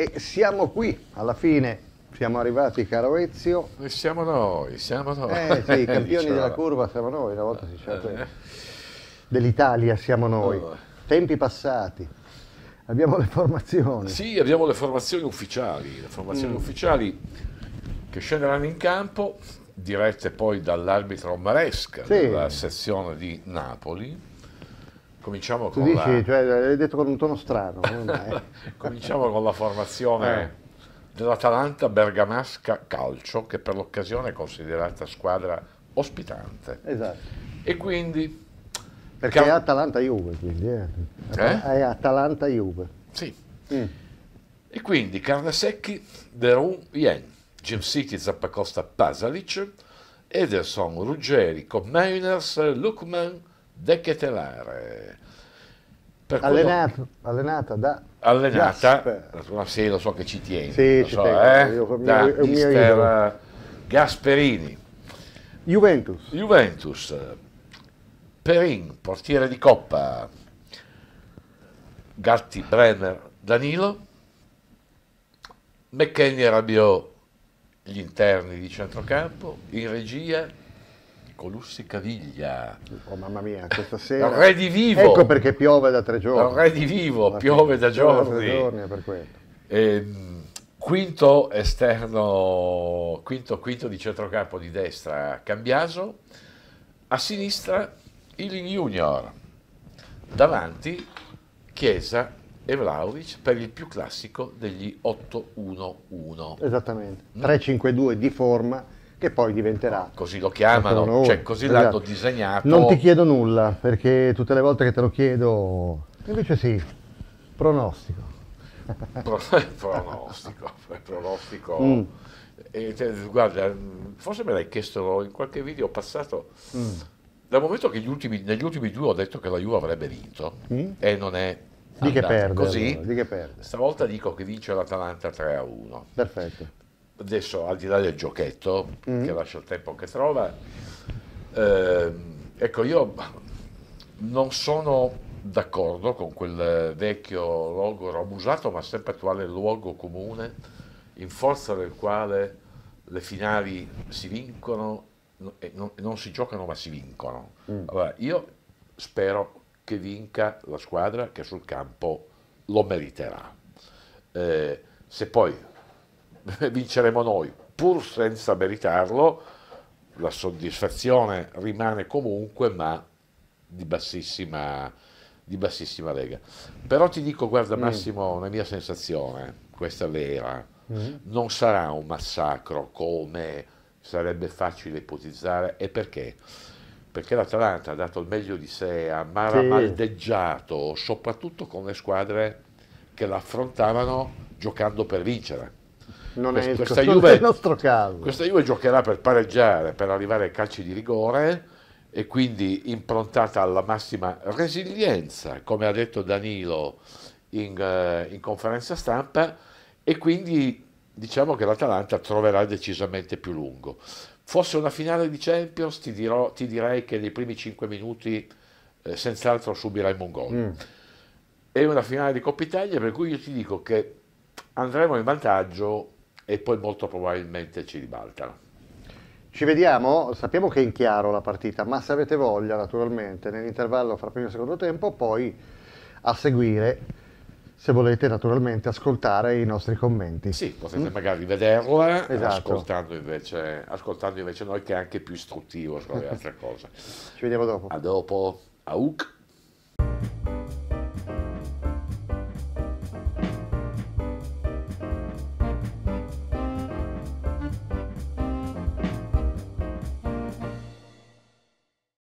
E siamo qui, alla fine siamo arrivati, caro Ezio. E siamo noi, siamo noi. Eh sì, i campioni diciamo. della curva siamo noi, una volta si diceva eh. dell'Italia siamo noi. Oh. Tempi passati. Abbiamo le formazioni. Sì, abbiamo le formazioni ufficiali, le formazioni mm. ufficiali che scenderanno in campo, dirette poi dall'arbitro Maresca sì. della sezione di Napoli Cominciamo tu con dici, la... cioè, l'hai detto con un tono strano. Cominciamo con la formazione eh. dell'Atalanta Bergamasca Calcio, che per l'occasione è considerata squadra ospitante. Esatto. E quindi... Perché Cal... è Atalanta-Juve, quindi. Eh. eh? È Atalanta-Juve. Sì. Mm. E quindi Carnesecchi, Derun, Yen, Jim City, Zappacosta, Pasalic, Ederson, Ruggeri, Commainers, Lukman, Decatelare. Allenata, quello... allenata, da allenata, Gasper. sì lo so che ci tieni, sì, ci so, tengo, eh? da Mister eh, Gasperini. Juventus. Juventus. Perin, portiere di Coppa. Gatti, Brenner, Danilo. McKenny Rabiot, gli interni di centrocampo. In regia Colussi Caviglia. Oh mamma mia, questa sera... Re di vivo! Ecco perché piove da tre giorni. Re di vivo, La piove da giorni. giorni e, ehm, quinto esterno, quinto, quinto di centrocampo di destra Cambiaso, a sinistra Ilin Junior, davanti Chiesa e Vlaovic per il più classico degli 8-1-1. Esattamente, 3-5-2 mm. di forma che poi diventerà. Così lo chiamano, cioè così esatto. l'hanno disegnato. Non ti chiedo nulla, perché tutte le volte che te lo chiedo, invece sì, pronostico. Pro, pronostico, pronostico. Mm. E, te, guarda, mm, forse me l'hai chiesto in qualche video passato. Mm. Dal momento che ultimi, negli ultimi due ho detto che la Juve avrebbe vinto, mm. e non è di che, perde, Così, allora, di che perde. Stavolta dico che vince l'Atalanta 3 a 1. Perfetto adesso al di là del giochetto, mm. che lascia il tempo che trova, eh, ecco io non sono d'accordo con quel vecchio logo abusato ma sempre attuale luogo comune in forza del quale le finali si vincono e non, e non si giocano ma si vincono. Mm. Allora, io spero che vinca la squadra che sul campo lo meriterà. Eh, se poi vinceremo noi, pur senza meritarlo, la soddisfazione rimane comunque, ma di bassissima, di bassissima lega. Però ti dico, guarda mm. Massimo, mm. la mia sensazione, questa vera, mm. non sarà un massacro come sarebbe facile ipotizzare, e perché? Perché l'Atalanta ha dato il meglio di sé, ha maramaldeggiato, soprattutto con le squadre che l'affrontavano giocando per vincere non è, questa Juve, il nostro caso. Questa Juve giocherà per pareggiare, per arrivare ai calci di rigore e quindi improntata alla massima resilienza, come ha detto Danilo in, eh, in conferenza stampa, e quindi diciamo che l'Atalanta troverà decisamente più lungo. Fosse una finale di Champions, ti, dirò, ti direi che nei primi 5 minuti eh, senz'altro subiremo un gol. Mm. È una finale di Coppa Italia, per cui io ti dico che andremo in vantaggio e poi molto probabilmente ci ribaltano. Ci vediamo, sappiamo che è in chiaro la partita, ma se avete voglia naturalmente nell'intervallo fra primo e secondo tempo, poi a seguire, se volete naturalmente ascoltare i nostri commenti. Sì, potete mm. magari vederla eh, esatto. ascoltando, invece, ascoltando, invece, noi che è anche più istruttivo sulle altre cose. Ci vediamo dopo. A dopo, auk.